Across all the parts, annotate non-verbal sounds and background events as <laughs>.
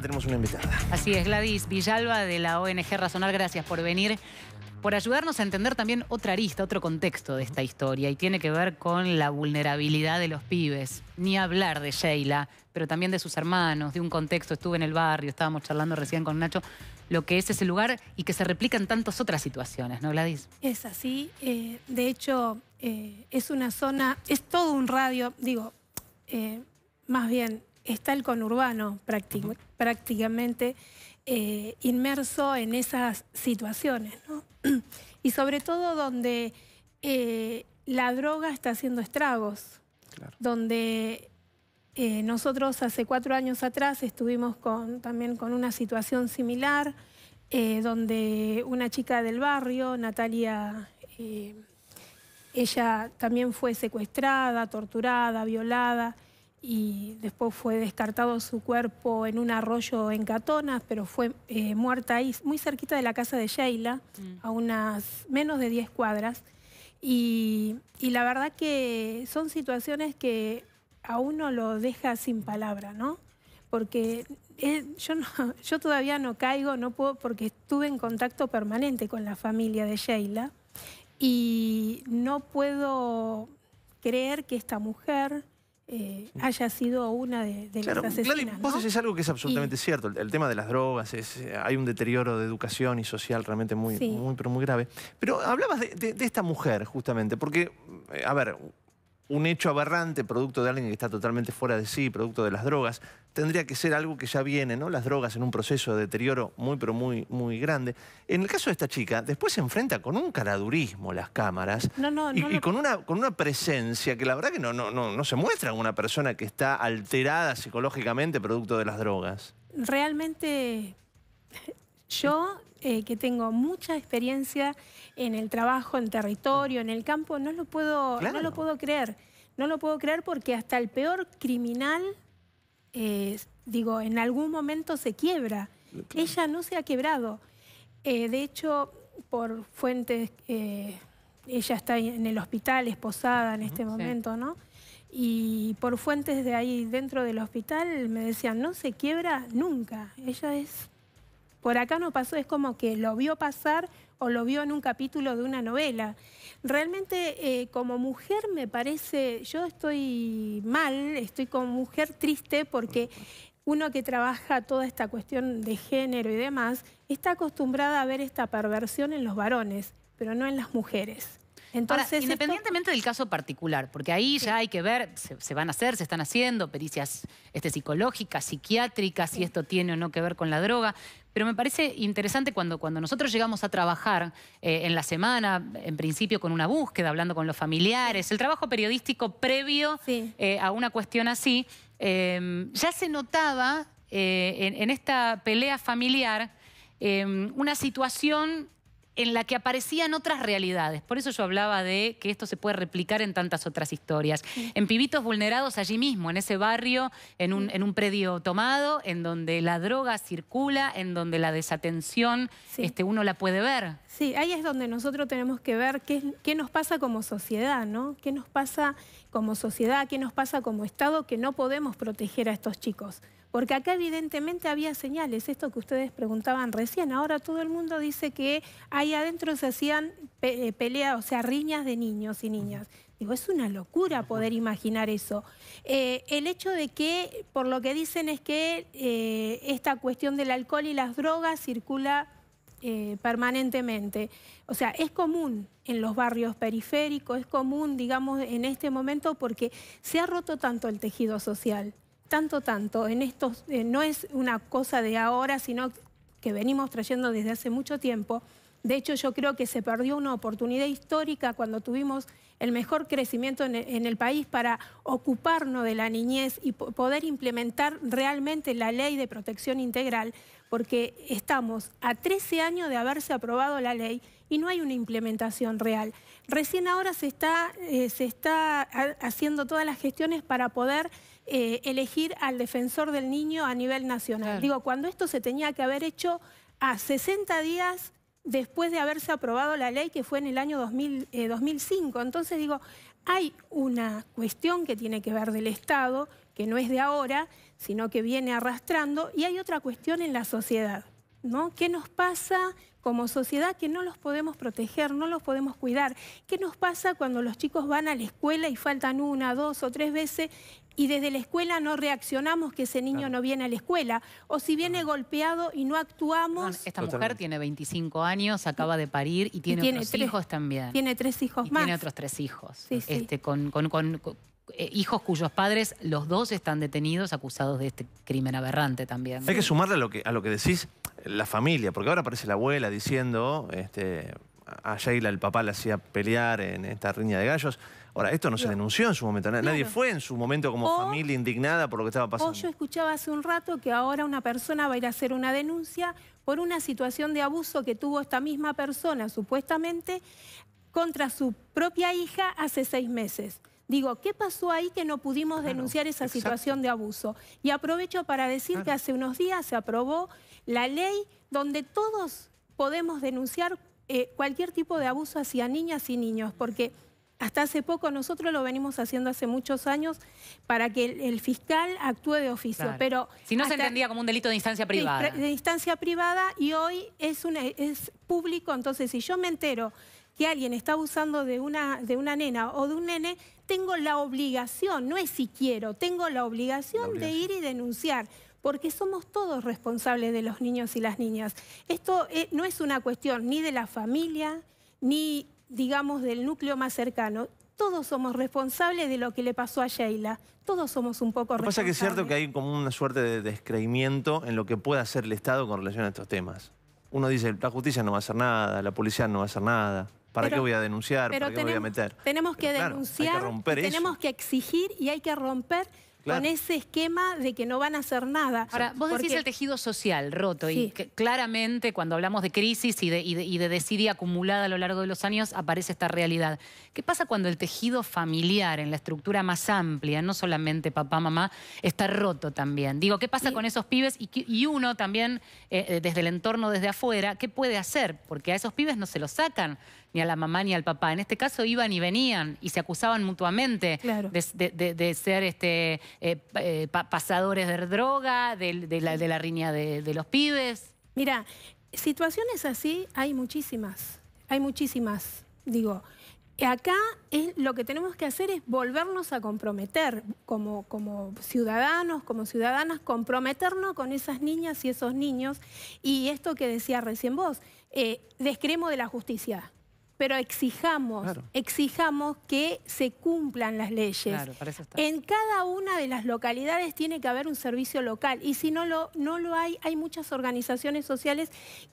tenemos una invitada. Así es, Gladys Villalba de la ONG Razonar, gracias por venir, por ayudarnos a entender también otra arista, otro contexto de esta historia y tiene que ver con la vulnerabilidad de los pibes. Ni hablar de Sheila, pero también de sus hermanos, de un contexto, estuve en el barrio, estábamos charlando recién con Nacho, lo que es ese lugar y que se replican en tantas otras situaciones, ¿no, Gladys? Es así, eh, de hecho eh, es una zona, es todo un radio, digo, eh, más bien está el conurbano prácticamente eh, inmerso en esas situaciones. ¿no? <clears throat> Y sobre todo donde eh, la droga está haciendo estragos, donde eh, nosotros hace cuatro años atrás estuvimos también con una situación similar, donde una chica del barrio, Natalia ella también fue secuestrada, torturada, violada y después fue descartado su cuerpo en un arroyo en Catonas, pero fue eh, muerta ahí, muy cerquita de la casa de Sheila, mm. a unas menos de 10 cuadras. Y, la verdad que son situaciones que a uno lo deja sin palabra, ¿no? Porque eh, yo, no, <laughs> yo todavía no caigo, no puedo, porque estuve en contacto permanente con la familia de Sheila y no puedo creer que esta mujer eh, haya sido una de, las asesinas. Claro, vos algo que es absolutamente cierto. El, tema de las drogas, es, eh, hay un deterioro de educación y social realmente muy, muy pero muy grave. Pero hablabas de, esta mujer, justamente, porque, eh, a ver, un hecho aberrante, producto de alguien que está totalmente fuera de sí, producto de las drogas, tendría que ser algo que ya viene, ¿no? Las drogas en un proceso de deterioro muy, pero muy, muy grande. En el caso de esta chica, después se enfrenta con un caradurismo las cámaras y, con, una, con una presencia que la verdad que no, no, no, no se muestra en una persona que está alterada psicológicamente producto de las drogas. Realmente yo, eh, que tengo mucha experiencia en el trabajo, en territorio, en el campo, no lo puedo, no lo puedo creer. No lo puedo creer porque hasta el peor criminal, eh, digo, en algún momento se quiebra. Ella no se ha quebrado. Eh, de hecho, por fuentes, ella está en el hospital esposada en este momento, ¿no? y por fuentes de ahí dentro del hospital me decían, no se quiebra nunca, ella es por acá no pasó, es como que lo vio pasar o lo vio en un capítulo de una novela. Realmente eh, como mujer me parece, yo estoy mal, estoy como mujer triste porque uno que trabaja toda esta cuestión de género y demás, está acostumbrada a ver esta perversión en los varones, pero no en las mujeres independientemente del caso particular, porque ahí ya hay que ver, se, van a hacer, se están haciendo pericias este, psicológicas, psiquiátricas, si esto tiene o no que ver con la droga. Pero me parece interesante cuando, cuando nosotros llegamos a trabajar eh, en la semana, en principio con una búsqueda, hablando con los familiares, el trabajo periodístico previo eh, a una cuestión así, eh, ya se notaba en, esta pelea familiar una situación en la que aparecían otras realidades. Por eso yo hablaba de que esto se puede replicar en tantas otras historias. En pibitos vulnerados allí mismo, en ese barrio, en un, en un, predio tomado, en donde la droga circula, en donde la desatención este, uno la puede ver. Sí, ahí es donde nosotros tenemos que ver qué, qué nos pasa como sociedad, ¿no? ¿Qué nos pasa como sociedad, qué nos pasa como Estado que no podemos proteger a estos chicos. Porque acá evidentemente había señales, esto que ustedes preguntaban recién, ahora todo el mundo dice que ahí adentro se hacían eh, peleas, o sea, riñas de niños y niñas. Digo, es una locura poder imaginar eso. Eh, el hecho de que, por lo que dicen, es que eh, esta cuestión del alcohol y las drogas circula eh, permanentemente. O sea, es común en los barrios periféricos, es común, digamos, en este momento porque se ha roto tanto el tejido social, tanto, tanto. En estos, eh, no es una cosa de ahora, sino que venimos trayendo desde hace mucho tiempo. De hecho, yo creo que se perdió una oportunidad histórica cuando tuvimos el mejor crecimiento en e, el país para ocuparnos de la niñez y poder implementar realmente la ley de protección integral porque estamos a 13 años de haberse aprobado la ley y no hay una implementación real. Recién ahora se está, eh, haciendo todas las gestiones para poder eh, elegir al defensor del niño a nivel nacional. Digo, cuando esto se tenía que haber hecho a 60 días después de haberse aprobado la ley que fue en el año 2005. Eh, Entonces digo, hay una cuestión que tiene que ver del Estado que no es de ahora, sino que viene arrastrando. Y hay otra cuestión en la sociedad, ¿no? ¿Qué nos pasa como sociedad que no los podemos proteger, no los podemos cuidar? ¿Qué nos pasa cuando los chicos van a la escuela y faltan una, dos o tres veces y desde la escuela no reaccionamos que ese niño no viene a la escuela, o si viene golpeado y no actuamos. Ah, esta mujer tiene 25 años, acaba de parir y tiene, otros tres, hijos también. Tiene tres hijos y más. Tiene otros tres hijos. Sí, sí. Este, con, eh, hijos cuyos padres, los dos están detenidos acusados de este crimen aberrante también. Hay que sumarle a lo que, a lo que decís la familia, porque ahora aparece la abuela diciendo, este, a Sheila el papá la hacía pelear en esta riña de gallos. Ahora, esto no se denunció en su momento, nadie fue en su momento como familia indignada por lo que estaba pasando. O yo escuchaba hace un rato que ahora una persona va a ir a hacer una denuncia por una situación de abuso que tuvo esta misma persona, supuestamente, contra su propia hija hace seis meses. Digo, ¿qué pasó ahí que no pudimos denunciar esa situación de abuso? Y aprovecho para decir que hace unos días se aprobó la ley donde todos podemos denunciar eh, cualquier tipo de abuso hacia niñas y niños, porque hasta hace poco nosotros lo venimos haciendo hace muchos años para que el, fiscal actúe de oficio. Pero si no se entendía como un delito de instancia privada. De, instancia privada y hoy es público, entonces si yo me entero que alguien está abusando de una, de una nena o de un nene, tengo la obligación, no es si quiero, tengo la obligación, de ir y denunciar porque somos todos responsables de los niños y las niñas. Esto eh, no es una cuestión ni de la familia, ni, digamos, del núcleo más cercano. Todos somos responsables de lo que le pasó a Sheila. Todos somos un poco responsables. Pasa que es cierto que hay como una suerte de descreimiento en lo que puede hacer el Estado con relación a estos temas. Uno dice, la justicia no va a hacer nada, la policía no va a hacer nada. ¿Para qué voy a denunciar? ¿Para qué tenemos, voy a meter? Tenemos que denunciar, tenemos que exigir y hay que romper con ese esquema de que no van a hacer nada. Ahora, vos decís el tejido social roto y claramente cuando hablamos de crisis y de, y, acumulada a lo largo de los años aparece esta realidad. ¿Qué pasa cuando el tejido familiar en la estructura más amplia, no solamente papá, mamá, está roto también? Digo, ¿qué pasa con esos pibes y, uno también eh, eh, desde el entorno, desde afuera, qué puede hacer? Porque a esos pibes no se los sacan ni a la mamá ni al papá. En este caso iban y venían y se acusaban mutuamente de, ser este, eh, eh, pasadores de droga, de, la, riña de los pibes. Mira, situaciones así hay muchísimas, hay muchísimas, digo. Acá es, lo que tenemos que hacer es volvernos a comprometer como, como, ciudadanos, como ciudadanas, comprometernos con esas niñas y esos niños. Y esto que decía recién vos, eh, descremo de la justicia pero exijamos, que se cumplan las leyes. En cada una de las localidades tiene que haber un servicio local y si no lo, no lo hay, hay muchas organizaciones sociales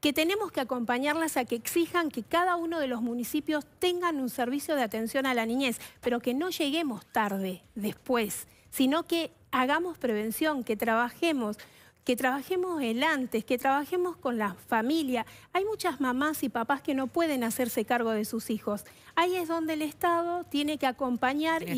que tenemos que acompañarlas a que exijan que cada uno de los municipios tengan un servicio de atención a la niñez, pero que no lleguemos tarde después, sino que hagamos prevención, que trabajemos que trabajemos el antes, que trabajemos con la familia. Hay muchas mamás y papás que no pueden hacerse cargo de sus hijos. Ahí es donde el Estado tiene que acompañar y,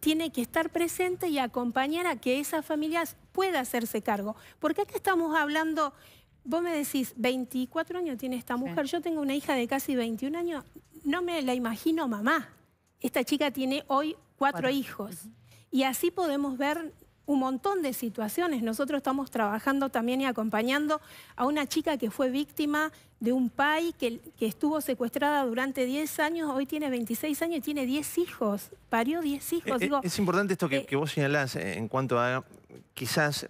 tiene que estar presente y acompañar a que esas familias pueda hacerse cargo. Porque acá estamos hablando, vos me decís, 24 años tiene esta mujer, yo tengo una hija de casi 21 años, no me la imagino mamá. Esta chica tiene hoy cuatro, hijos. Y así podemos ver un montón de situaciones. Nosotros estamos trabajando también y acompañando a una chica que fue víctima de un PAI que, que estuvo secuestrada durante 10 años, hoy tiene 26 años y tiene 10 hijos, parió 10 hijos. Eh, eh, es, importante esto que, eh, que vos señalás en cuanto a quizás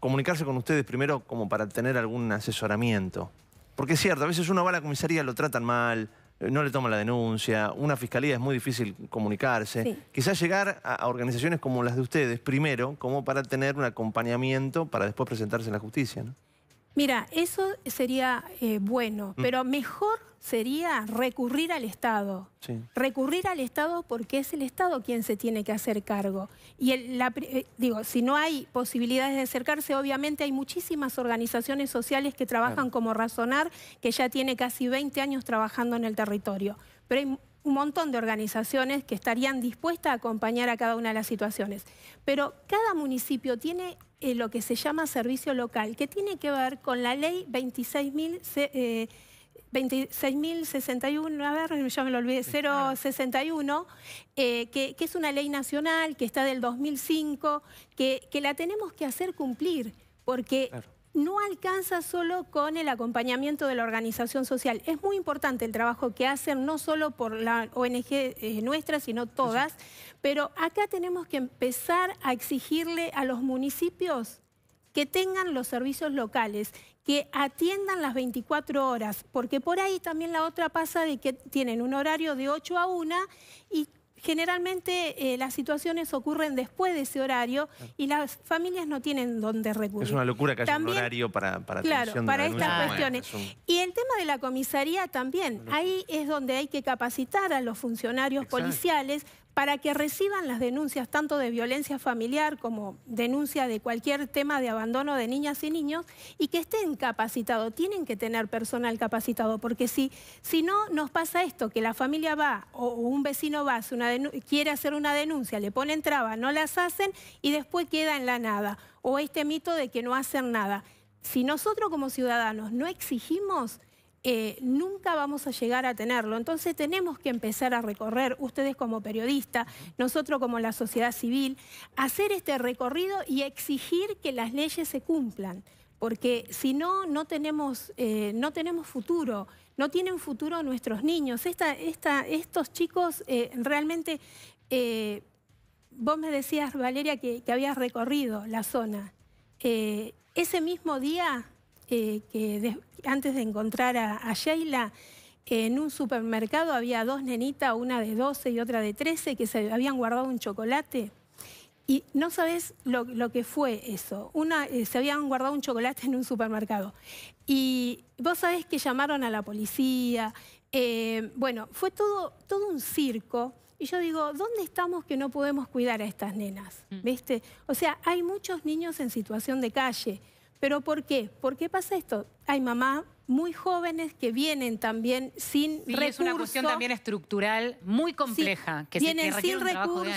comunicarse con ustedes primero como para tener algún asesoramiento. Porque es cierto, a veces uno va a la comisaría, lo tratan mal, no le toma la denuncia, una fiscalía es muy difícil comunicarse. Quizás llegar a, organizaciones como las de ustedes primero, como para tener un acompañamiento para después presentarse en la justicia. Mira, eso sería eh, bueno, mm. pero mejor sería recurrir al Estado. Recurrir al Estado porque es el Estado quien se tiene que hacer cargo. Y eh, digo, si no hay posibilidades de acercarse, obviamente hay muchísimas organizaciones sociales que trabajan como Razonar, que ya tiene casi 20 años trabajando en el territorio. Pero hay un montón de organizaciones que estarían dispuestas a acompañar a cada una de las situaciones. Pero cada municipio tiene eh, lo que se llama servicio local, que tiene que ver con la ley 26.061, eh, me lo olvidé, 061, eh, que, que, es una ley nacional, que está del 2005, que, que la tenemos que hacer cumplir, porque no alcanza solo con el acompañamiento de la organización social. Es muy importante el trabajo que hacen, no solo por la ONG eh, nuestra, sino todas, pero acá tenemos que empezar a exigirle a los municipios que tengan los servicios locales, que atiendan las 24 horas, porque por ahí también la otra pasa de que tienen un horario de 8 a 1 y generalmente eh, las situaciones ocurren después de ese horario y las familias no tienen dónde recurrir. Es una locura que haya un horario para, para Claro, para estas cuestiones. Y el tema de la comisaría también. Ahí es donde hay que capacitar a los funcionarios policiales para que reciban las denuncias tanto de violencia familiar como denuncia de cualquier tema de abandono de niñas y niños y que estén capacitados. Tienen que tener personal capacitado porque si, si no nos pasa esto, que la familia va o un vecino va, quiere hacer una denuncia, le ponen traba, no las hacen y después queda en la nada. O este mito de que no hacen nada. Si nosotros como ciudadanos no exigimos eh, nunca vamos a llegar a tenerlo. Entonces tenemos que empezar a recorrer, ustedes como periodistas, nosotros como la sociedad civil, hacer este recorrido y exigir que las leyes se cumplan, porque si no, no tenemos, eh, no tenemos futuro. No tienen futuro nuestros niños. estos chicos eh, realmente, vos me decías, Valeria, que, que habías recorrido la zona. ese mismo día eh, que antes de encontrar a, Sheila, en un supermercado había dos nenitas, una de 12 y otra de 13, que se habían guardado un chocolate. Y no sabes lo, que fue eso. Una, eh, se habían guardado un chocolate en un supermercado. Y vos sabés que llamaron a la policía. Eh, bueno, fue todo, un circo. Y yo digo, ¿dónde estamos que no podemos cuidar a estas nenas? Mm. ¿Viste? O sea, hay muchos niños en situación de calle. ¿Pero por qué? ¿Por qué pasa esto? Hay mamás muy jóvenes que vienen también sin recursos. Es una cuestión también estructural muy compleja que vienen que sin recursos,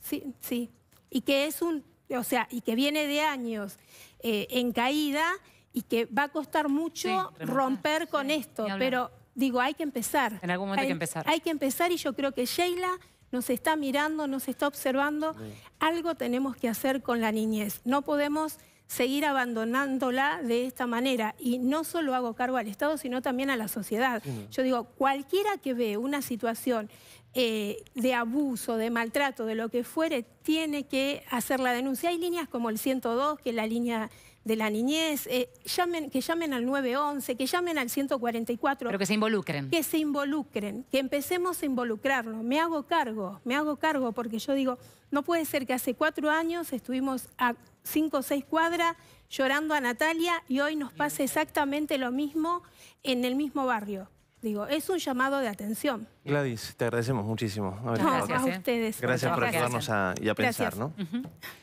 Sí, sí. Y que es un, o sea, y que viene de años eh, en caída y que va a costar mucho romper con esto. Pero digo, hay que empezar. En algún momento hay, que empezar. Hay que empezar y yo creo que Sheila nos está mirando, nos está observando. Algo tenemos que hacer con la niñez. No podemos seguir abandonándola de esta manera. Y no solo hago cargo al Estado, sino también a la sociedad. Yo digo, cualquiera que ve una situación eh, de abuso, de maltrato, de lo que fuere, tiene que hacer la denuncia. Hay líneas como el 102, que es la línea de la niñez, eh, llamen, que llamen al 911, que llamen al 144. Pero que se involucren. Que se involucren, que empecemos a involucrarnos. Me hago cargo, me hago cargo, porque yo digo, no puede ser que hace cuatro años estuvimos a cinco o seis cuadras llorando a Natalia y hoy nos pasa exactamente lo mismo en el mismo barrio. Digo, es un llamado de atención. Gladys, te agradecemos muchísimo. gracias a ¿eh? ustedes. Gracias por ayudarnos a, y pensar, ¿no?